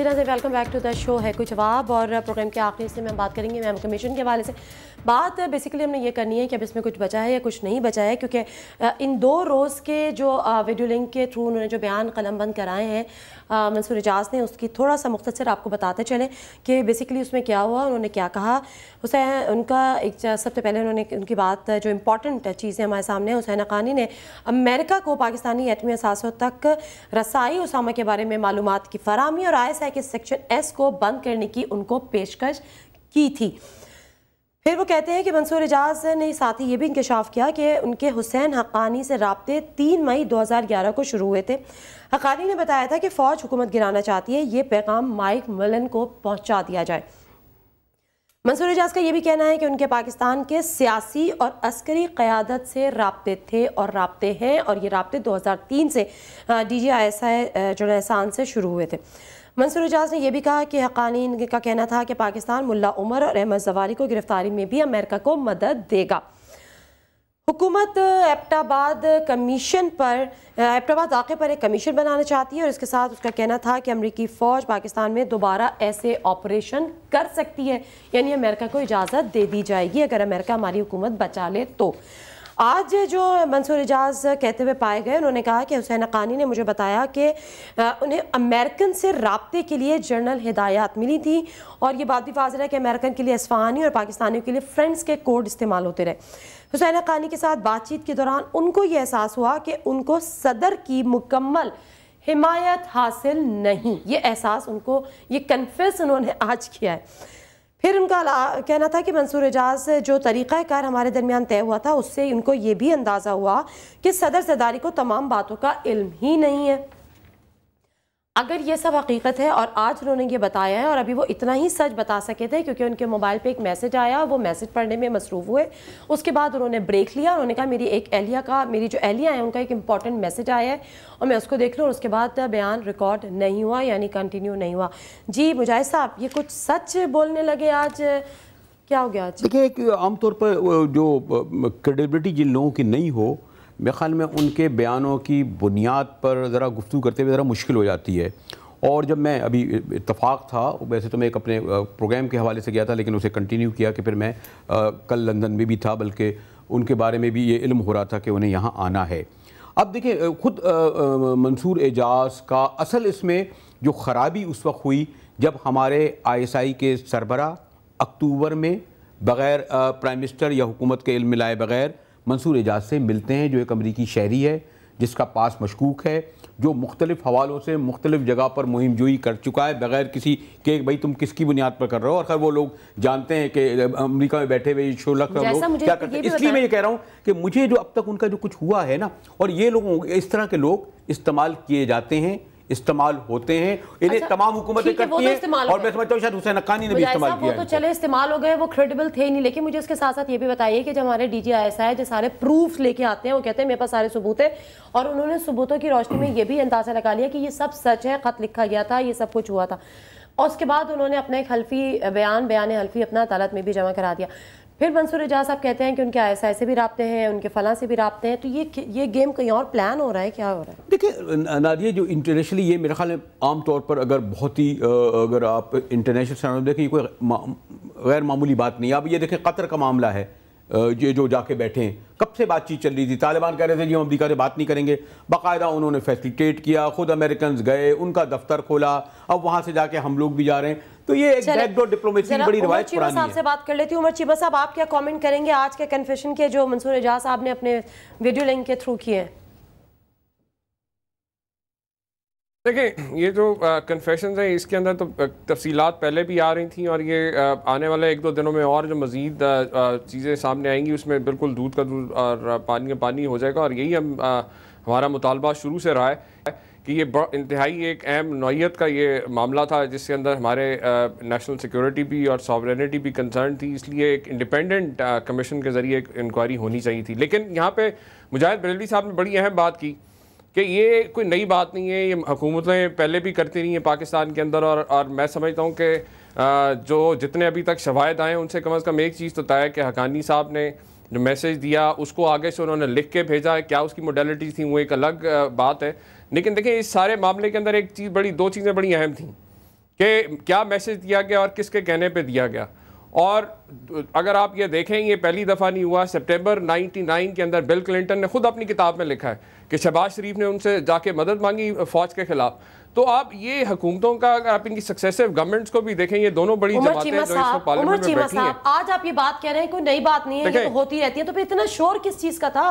फिर welcome back to the show है कुछ जवाब और प्रोग्राम के आखिरी से मैं बात करेंगे मैम कमीशन के हवाले से बात बेसिकली हमने ये करनी है कि अब इसमें कुछ बचा है या कुछ नहीं बचा है क्योंकि इन दो रोज़ के जो वीडियो लिंक के थ्रू उन्होंने जो बयान कलम बंद कराए हैं मंसूर एजाज ने उसकी थोड़ा सा मुख्तर आपको बताते चलें कि बेसिकली उसमें क्या हुआ उन्होंने क्या कहा हुसैन उनका एक सबसे पहले उन्होंने उनकी बात जो इम्पॉर्टेंट चीज़ें हमारे सामने हुसैन अकानी ने अमेरिका को पाकिस्तानी एटमी असासों तक रसाई उसामा के बारे में मालूम की फरहमी और आई के सेक्शन एस को बंद करने की उनको पेशकश की थी फिर वो कहते हैं कि मंसूर एजाज ने साथ ही ये भी इंकशाफ किया कि उनके हुसैन हक़ानी से रबते तीन मई 2011 को शुरू हुए थे हकानी ने बताया था कि फ़ौज हुकूमत गिराना चाहती है ये पैगाम माइक मलन को पहुंचा दिया जाए मंसूर एजाज का ये भी कहना है कि उनके पाकिस्तान के सियासी और अस्करी क़्यादत से रबते थे और रबते हैं और ये रबते तीन से D G I S I एहसान से शुरू हुए थे मंसूर एजाज ने यह भी कहा कि हकानीन का कहना था कि पाकिस्तान मुल्ला उमर और अहमद जवारी को गिरफ्तारी में भी अमेरिका को मदद देगा हुकूमत एपटाबाद कमीशन पर एपटाबाद वाक़े पर एक कमीशन बनाना चाहती है और इसके साथ उसका कहना था कि अमरीकी फ़ौज पाकिस्तान में दोबारा ऐसे ऑपरेशन कर सकती है यानी अमेरिका को इजाज़त दे दी जाएगी अगर अमेरिका हमारी हुकूमत बचा ले तो आज जो मंसूर एजाज कहते हुए पाए गए उन्होंने कहा कि हुसैन अकानी ने मुझे बताया कि उन्हें अमेरिकन से रबते के लिए जनरल हिदायत मिली थी और ये बात भी फाजिल है कि अमेरिकन के लिए इसफहानी और पाकिस्तानियों के लिए फ्रेंड्स के कोड इस्तेमाल होते रहे हुसैन अकानी के साथ बातचीत के दौरान उनको ये एहसास हुआ कि उनको सदर की मुकम्मल हिमायत हासिल नहीं ये एहसास उनको ये कन्फेस उन्होंने आज किया है फिर उनका कहना था कि मंसूर एजाज जो तरीक़ाकार हमारे दरमियान तय हुआ था उससे उनको ये भी अंदाज़ा हुआ कि सदर सदारी को तमाम बातों का इल्म ही नहीं है अगर ये सब हकीकत है और आज उन्होंने ये बताया है और अभी वो इतना ही सच बता सके थे क्योंकि उनके मोबाइल पे एक मैसेज आया वो मैसेज पढ़ने में मसरूफ़ हुए उसके बाद उन्होंने ब्रेक लिया उन्होंने कहा मेरी एक एहलिया का मेरी जो एहलिया है उनका एक इंपॉर्टेंट मैसेज आया है और मैं उसको देख लूँ और उसके बाद बयान रिकॉर्ड नहीं हुआ यानी कंटिन्यू नहीं हुआ जी मुजाहिद साहब ये कुछ सच बोलने लगे आज क्या हो गया आज देखिए आमतौर पर जो क्रेडिबिलिटी जिन लोगों की नहीं हो मेरे ख्याल में उनके बयानों की बुनियाद पर ज़रा गुफ्तु करते हुए ज़रा मुश्किल हो जाती है और जब मैं अभी इतफाक़ था वैसे तो मैं एक अपने प्रोग्राम के हवाले से गया था लेकिन उसे कंटिन्यू किया कि फिर मैं कल लंदन में भी था बल्कि उनके बारे में भी ये इल्म हो रहा था कि उन्हें यहाँ आना है अब देखें ख़ुद मंसूर एजाज का असल इसमें जो ख़राबी उस वक्त हुई जब हमारे आईएसआई के सरबरा अक्टूबर में बग़ैर प्राइम मिनिस्टर या हुकूमत के इल्म लाए बग़ैर मंसूर एजाज से मिलते हैं जो एक अमरीकी शहरी है जिसका पास मशकूक है जो मुख्तलिफ हवालों से मुख्तलिफ जगह पर मुहिम जोई कर चुका है बगैर किसी के भाई तुम किसकी बुनियाद पर कर रहे हो और खैर वो लोग जानते हैं कि अमरीका में बैठे हुए शोलक लोग क्या करते हैं इसलिए मैं ये कह रहा हूँ कि मुझे जो अब तक उनका जो कुछ हुआ है ना और ये लोग इस तरह के लोग इस्तेमाल किए जाते हैं इस्तेमाल होते हैं इन्हें अच्छा, तमाम हुकूमतें तो करती हैं और मैं समझता हूँ शायद हुसैन नक्कानी ने भी इस्तेमाल किया तो चले इस्तेमाल हो गए वो क्रेडिबल थे ही नहीं लेकिन मुझे उसके साथ साथ ये भी बताइए कि जो हमारे D G I S I जो सारे प्रूफ लेके आते हैं वो कहते हैं मेरे पास सारे सबूत है और उन्होंने सबूतों की रोशनी में ये भी अंदाजा लगा लिया कि ये सब सच है खत लिखा गया था ये सब कुछ हुआ था और उसके बाद उन्होंने अपना एक हल्फी बयान बयान हल्फी अपना अदालत में भी जमा करा दिया फिर मंसूर एजाज साहब कहते हैं कि उनके आई से भी रबते हैं उनके फलां से भी रबते हैं तो ये ये गेम कहीं और प्लान हो रहा है क्या हो रहा है देखिए नादिया जो इंटरनेशनली ये मेरे ख्याल में आम तौर पर अगर बहुत ही अगर आप इंटरनेशनल देखें ये कोई गैर मामूली बात नहीं अब ये देखें कतर का मामला है ये जो जाके बैठे हैं कब से बातचीत चल रही थी तालिबान कह रहे थे कि हम अमरीका से बात नहीं करेंगे बाकायदा उन्होंने फैसिलिटेट किया ख़ुद अमेरिकन गए उनका दफ्तर खोला अब वहाँ से जाके हम लोग भी जा रहे हैं तो ये एक बैकडोर डिप्लोमेसी की बड़ी रिवायत पुरानी है आपसे बात कर लेती हूँ उमर चीबा साहब आप क्या कमेंट करेंगे आज के कन्फेशन के जो मंसूर एजाज साहब ने अपने वीडियो लिंक के थ्रू किए देखिए ये जो कन्फेशन है इसके अंदर तो तफसीलात पहले भी आ रही थी और ये आ, आने वाले एक दो दिनों में और जो मज़ीद चीज़ें सामने आएंगी उसमें बिल्कुल दूध का दूध और पानी का पानी हो जाएगा और यही हम आ, हमारा मुतालबा शुरू से रहा है कि ये इंतहाई एक अहम नौीयत का ये मामला था जिसके अंदर हमारे नेशनल सिक्योरिटी भी और सॉवरनिटी भी कंसर्न थी इसलिए एक इंडिपेंडेंट कमीशन के ज़रिए एक इंक्वायरी होनी चाहिए थी लेकिन यहाँ पे मुजाहिद बरेली साहब ने बड़ी अहम बात की कि ये कोई नई बात नहीं है ये हुकूमतें पहले भी करती रही हैं पाकिस्तान के अंदर और, और मैं समझता हूँ कि जो जितने अभी तक शवायद आए उनसे कम अज़ कम एक चीज़ तो तय है कि हकानी साहब ने जो मैसेज दिया उसको आगे से उन्होंने लिख के भेजा है क्या उसकी मोडलिटीज़ थी वो एक अलग बात है लेकिन देखिए इस सारे मामले के अंदर एक चीज़ बड़ी दो चीज़ें बड़ी अहम थी कि क्या मैसेज दिया गया और किसके कहने पे दिया गया और अगर आप ये देखें ये पहली दफ़ा नहीं हुआ सितंबर 99 के अंदर बिल क्लिंटन ने खुद अपनी किताब में लिखा है कि शहबाज शरीफ ने उनसे जाके मदद मांगी फ़ौज के ख़िलाफ़ तो आप ये हुकूमतों का अगर आप इनकी सक्सेसिव गवर्नमेंट्स को भी देखें ये दोनों बड़ी जमातें हैं जो इस पार्लियामेंट में बैठी हैं आज आप ये बात कह रहे हैं कोई नई बात नहीं है ये तो होती रहती है तो फिर इतना शोर किस चीज़ का था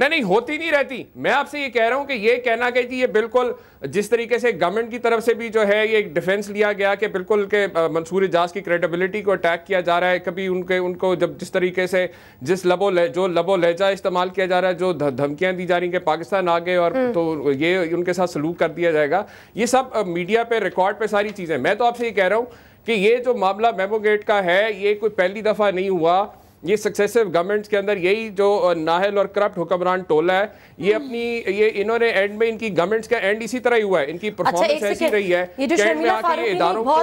नहीं नहीं होती नहीं रहती मैं आपसे ये कह रहा हूं कि ये कहना कि ये बिल्कुल जिस तरीके से गवर्नमेंट की तरफ से भी जो है ये एक डिफेंस लिया गया कि बिल्कुल के मंसूर एजाज की क्रेडिबिलिटी को अटैक किया जा रहा है कभी उनके उनको जब जिस तरीके से जिस लबो ले, जो लबो लहजा इस्तेमाल किया जा रहा है जो धमकियां दी जा रही कि पाकिस्तान आ गए और हम्म। तो ये उनके साथ सलूक कर दिया जाएगा ये सब मीडिया पर रिकॉर्ड पर सारी चीज़ें मैं तो आपसे ये कह रहा हूँ कि ये जो मामला मेमोगेट का है ये कोई पहली दफ़ा नहीं हुआ ये सक्सेसिव गवर्नमेंट्स के अंदर यही जो नाहल और करप्ट हुक्मरान टोला है ये हम्म। अपनी ये इन्होंने एंड में इनकी गवर्नमेंट्स का एंड इसी तरह ही हुआ है इनकी परफॉर्मेंस अच्छा, ऐसी रही है इदारों को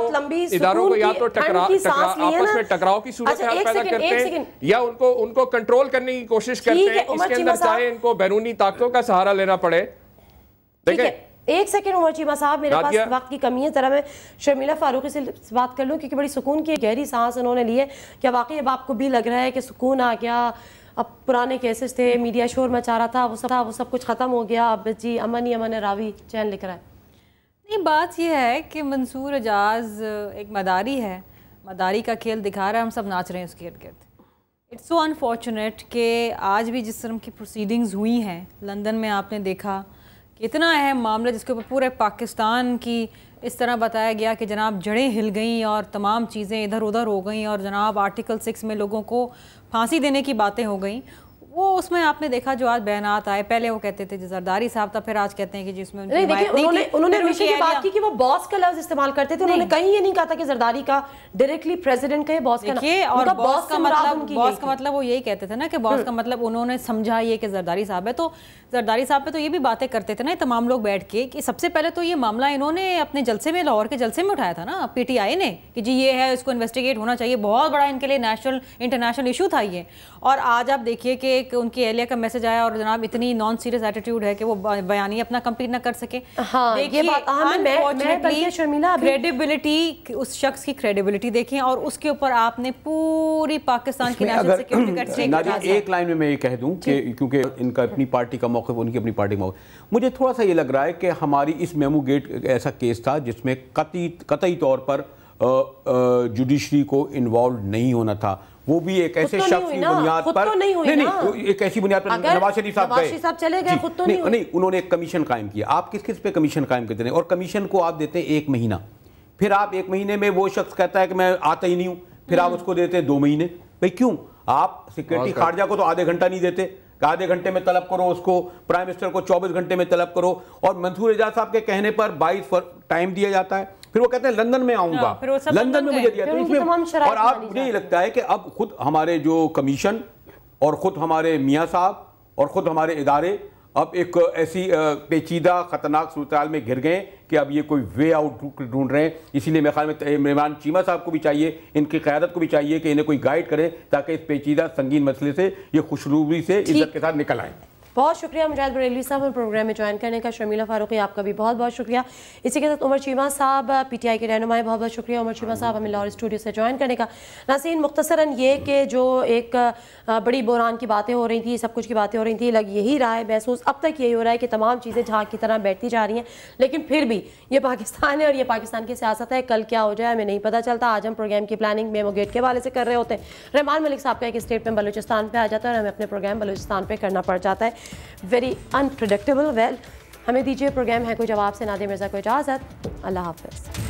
इदारों को या तो टकरा आपस में टकराव की सूरत अच्छा, पैदा करते हैं या उनको उनको कंट्रोल करने की कोशिश करते हैं इसके अंदर चाहे इनको बैरूनी ताकतों का सहारा लेना पड़े ठीक है एक सेकेंड उमर चीमा साहब मेरे पास वक्त की कमी है ज़रा मैं शर्मिला फारूकी से बात कर लूँ क्योंकि बड़ी सुकून की गहरी सांस उन्होंने ली है क्या वाकई अब आपको भी लग रहा है कि सुकून आ गया अब पुराने केसेस थे मीडिया शोर मचा रहा था वो सब था वो सब कुछ ख़त्म हो गया अब जी अमन ही अमन रावी चैन लिख रहा है नहीं बात यह है कि मंसूर एजाज एक मदारी है मदारी का खेल दिखा रहा है हम सब नाच रहे हैं उसके इर्द गिर्द इट्स सो अनफॉर्चुनेट कि आज भी जिस तरह की प्रोसीडिंग्स हुई हैं लंदन में आपने देखा कितना अहम मामला जिसके ऊपर पूरे पाकिस्तान की इस तरह बताया गया कि जनाब जड़ें हिल गईं और तमाम चीज़ें इधर उधर हो गईं और जनाब आर्टिकल सिक्स में लोगों को फांसी देने की बातें हो गईं वो उसमें आपने देखा जो आज बयानात आए पहले वो कहते थे जरदारी साहब था फिर आज कहते हैं कि जिसमें नहीं देखिए उन्होंने उन्होंने उनकी बात की कि वो बॉस का लफ्ज इस्तेमाल करते थे उन्होंने कहीं ये नहीं कहा था कि जरदारी का डायरेक्टली प्रेसिडेंट का बॉस का और बॉस का मतलब बॉस का मतलब वो यही कहते थे ना कि बॉस हम्म। का मतलब उन्होंने समझा ये कि जरदारी साहब है तो जरदारी साहब पे तो ये भी बातें करते थे ना तमाम लोग बैठ के कि सबसे पहले तो ये मामला इन्होंने अपने जलसे में लाहौर के जलसे में उठाया था ना पीटीआई ने कि जी ये है इसको इन्वेस्टिगेट होना चाहिए बहुत बड़ा इनके लिए नेशनल इंटरनेशनल इशू था ये और आज आप देखिए कि एक उनकी एलिया का मैसेज आया और जनाब इतनी नॉन सीरियस एटीट्यूड है कि वो बयानी अपना कंप्लीट ना कर सके हाँ, हाँ, क्रेडिबिलिटी उस शख्स की क्रेडिबिलिटी देखें और उसके ऊपर आपने पूरी पाकिस्तान की एक लाइन में मैं ये कह दूँ क्योंकि इनका अपनी पार्टी का मौक़ उनकी अपनी पार्टी का मुझे थोड़ा सा ये लग रहा है कि हमारी इस मेमो गेट ऐसा केस था जिसमें कतई तौर पर जुडिशरी को इन्वॉल्व नहीं होना था वो भी एक ऐसे तो शख्स की बुनियाद तो पर नहीं, नहीं, एक ऐसी बुनियाद पर नवाज शरीफ साहब गए चले गए खुद तो नहीं नहीं उन्होंने एक कमीशन कायम किया आप किस किस पे कमीशन कायम करते हैं और कमीशन को आप देते हैं एक महीना फिर आप एक महीने में वो शख्स कहता है कि मैं आता ही नहीं हूँ फिर आप हम्म। उसको देते हैं दो महीने भाई क्यों आप सिक्योरिटी खारजा को तो आधे घंटा नहीं देते आधे घंटे में तलब करो उसको प्राइम मिनिस्टर को 24 घंटे में तलब करो और मंसूर एजाज साहब के कहने पर 22 टाइम दिया जाता है फिर वो कहते हैं लंदन में आऊंगा हाँ, लंदन में मुझे दिया तो इसमें तो और आप मुझे ये लगता है कि अब खुद हमारे जो कमीशन और ख़ुद हमारे मियाँ साहब और ख़ुद हमारे इदारे अब एक ऐसी पेचीदा ख़तरनाक सूरत में घिर गए कि अब ये कोई वे आउट ढूंढ रहे हैं इसीलिए मेरे ख्याल में मेहमान चीमा साहब को भी चाहिए इनकी क्यादत को भी चाहिए कि इन्हें कोई गाइड करें ताकि इस पेचीदा संगीन मसले से ये खुशरूबी से इज्जत के साथ निकल आए बहुत शुक्रिया मुजाहिद बरेलवी साहब प्रोग्राम में ज्वाइन करने का शर्मिला फारूकी आपका भी बहुत बहुत शुक्रिया इसी के साथ उमर चीमा साहब पी टी आई के रहनुमाए बहुत बहुत शुक्रिया उमर चीमा साहब हमें लाहौर स्टूडियो से ज्वाइन करने का नासिन मुख्तसरा ये कि जो एक बड़ी बुरान की बातें हो रही थी सब कुछ की बातें हो रही थी लग यही रहा है महसूस अब तक यही हो रहा है कि तमाम चीज़ें झाँक की तरह बैठती जा रही हैं लेकिन फिर भी ये पाकिस्तान है और ये पाकिस्तान की सियासत है कल क्या हो जाए हमें नहीं पता चलता आज हम प्रोग्राम की प्लानिंग मेमो गेट के हवाले से कर रहे होते हैं रहमान मलिक साहब का एक स्टेट में बलूचिस्तान पर आ जाता है और हमें अपने प्रोग्राम बलूचिस्तान पर करना पड़ जाता है वेरी अनप्रडिक्टेबल वेल हमें दीजिए प्रोग्राम है कोई जवाब से नादे मिर्ज़ा को इजाज़त अल्लाह हाफिज़